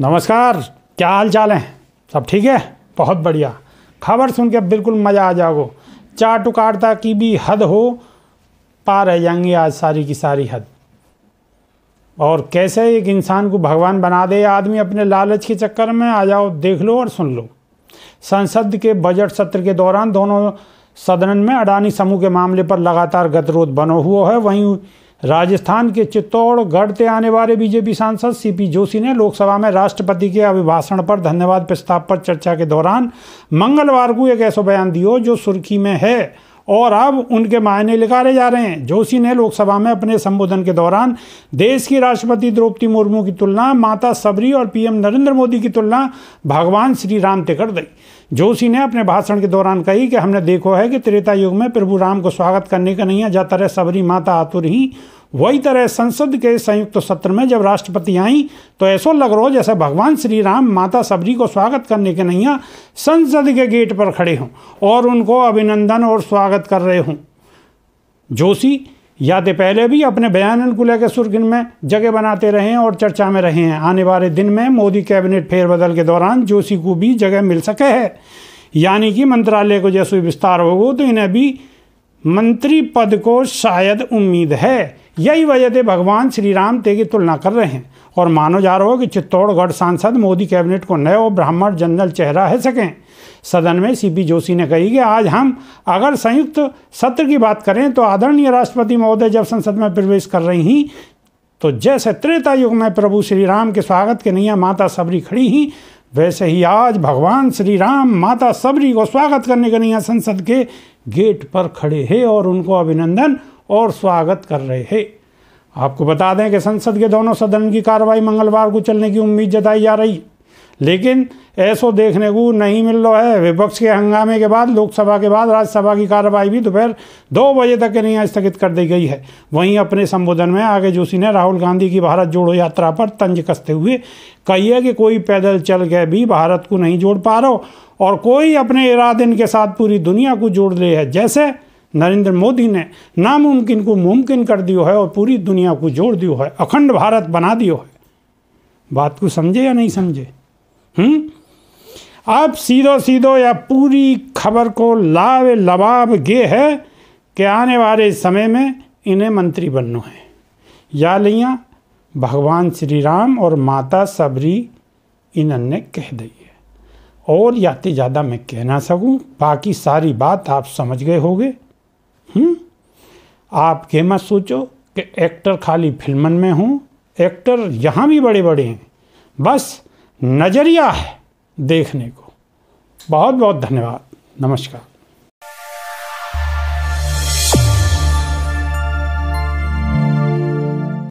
नमस्कार क्या हाल चाल है सब ठीक है बहुत बढ़िया खबर सुन के बिल्कुल मज़ा आ जाओगे चार टुकारता की भी हद हो पा रह जाएंगी आज सारी की सारी हद और कैसे एक इंसान को भगवान बना दे आदमी अपने लालच के चक्कर में आ जाओ देख लो और सुन लो संसद के बजट सत्र के दौरान दोनों सदन में अडानी समूह के मामले पर लगातार गतिरोध बनो हुआ है वहीं राजस्थान के चित्तौड़गढ़ से आने वाले बीजेपी सांसद सीपी जोशी ने लोकसभा में राष्ट्रपति के अभिभाषण पर धन्यवाद प्रस्ताव पर चर्चा के दौरान मंगलवार को एक ऐसा बयान दियो जो सुर्खी में है और अब उनके मायने निकाले जा रहे हैं जोशी ने लोकसभा में अपने संबोधन के दौरान देश की राष्ट्रपति द्रौपदी मुर्मू की तुलना माता सबरी और पीएम नरेंद्र मोदी की तुलना भगवान श्री राम से कर दी जोशी ने अपने भाषण के दौरान कही कि हमने देखो है कि त्रेता युग में प्रभु राम को स्वागत करने का नहीं है जाता रहे सबरी माता आतुर ही वही तरह संसद के संयुक्त सत्र में जब राष्ट्रपति आई तो ऐसा लग रो जैसे भगवान श्री राम माता सबरी को स्वागत करने के नैया संसद के गेट पर खड़े हों और उनको अभिनंदन और स्वागत कर रहे हों जोशी याद पहले भी अपने बयान को के सुर्खिन में जगह बनाते रहे हैं और चर्चा में रहे हैं आने वाले दिन में मोदी कैबिनेट फेरबदल के दौरान जोशी को भी जगह मिल सके है यानी कि मंत्रालय को जैसे विस्तार होगा तो इन्हें भी मंत्री पद को शायद उम्मीद है यही वजह थे भगवान श्री राम ते की तुलना कर रहे हैं और मानो जा रहा हो कि चित्तौड़गढ़ सांसद मोदी कैबिनेट को नए और ब्राह्मण जनरल चेहरा है सकें सदन में सी पी जोशी ने कही कि आज हम अगर संयुक्त सत्र की बात करें तो आदरणीय राष्ट्रपति महोदय जब संसद में प्रवेश कर रही हैं तो जैसे त्रेता युग में प्रभु श्री राम के स्वागत के नैया माता सबरी खड़ी ही वैसे ही आज भगवान श्री राम माता सबरी को स्वागत करने के नैया संसद के गेट पर खड़े हैं और उनको अभिनंदन और स्वागत कर रहे हैं आपको बता दें कि संसद के दोनों सदन की कार्रवाई मंगलवार को चलने की उम्मीद जताई जा रही लेकिन ऐसो देखने को नहीं मिल रहा है विपक्ष के हंगामे के बाद लोकसभा के बाद राज्यसभा की कार्रवाई भी दोपहर दो बजे तक के लिए स्थगित कर दी गई है वहीं अपने संबोधन में आगे जोशी ने राहुल गांधी की भारत जोड़ो यात्रा पर तंज कसते हुए कही है कि कोई पैदल चल के भी भारत को नहीं जोड़ पा रहा और कोई अपने इरादे के साथ पूरी दुनिया को जोड़ रहे है जैसे नरेंद्र मोदी ने नामुमकिन को मुमकिन कर दियो है और पूरी दुनिया को जोड़ दियो है अखंड भारत बना दियो है बात को समझे या नहीं समझे हम्म आप सीधो सीधो या पूरी खबर को लाव लबाब ये है कि आने वाले समय में इन्हें मंत्री बनो है या लिया भगवान श्री राम और माता सबरी ने कह दी है और याते तो ज़्यादा मैं कह ना सकूँ बाकी सारी बात आप समझ गए होगे हुँ? हम्म? आप ये मत सोचो कि एक्टर खाली फिल्मन में हों एक्टर यहाँ भी बड़े बड़े हैं बस नज़रिया है देखने को बहुत बहुत धन्यवाद नमस्कार